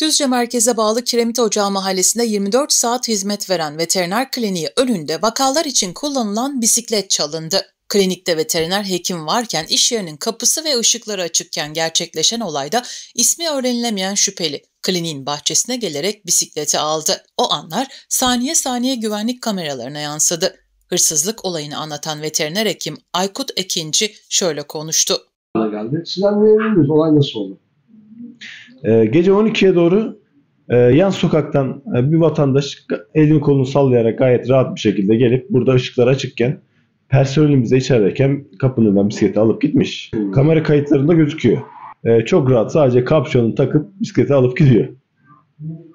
Düzce merkeze bağlı Kiremit Ocağı mahallesinde 24 saat hizmet veren veteriner kliniği önünde vakalar için kullanılan bisiklet çalındı. Klinikte veteriner hekim varken iş yerinin kapısı ve ışıkları açıkken gerçekleşen olayda ismi öğrenilemeyen şüpheli kliniğin bahçesine gelerek bisikleti aldı. O anlar saniye saniye güvenlik kameralarına yansıdı. Hırsızlık olayını anlatan veteriner hekim Aykut Ekinci şöyle konuştu. Geldi. Sizden memnunuz. Olay nasıl oldu? Ee, gece 12'ye doğru e, yan sokaktan e, bir vatandaş elini kolunu sallayarak gayet rahat bir şekilde gelip burada ışıklar açıkken personelimize de içerideyken kapının önünden bisikleti alıp gitmiş. Hmm. Kamera kayıtlarında gözüküyor. E, çok rahat sadece kapşonu takıp bisikleti alıp gidiyor.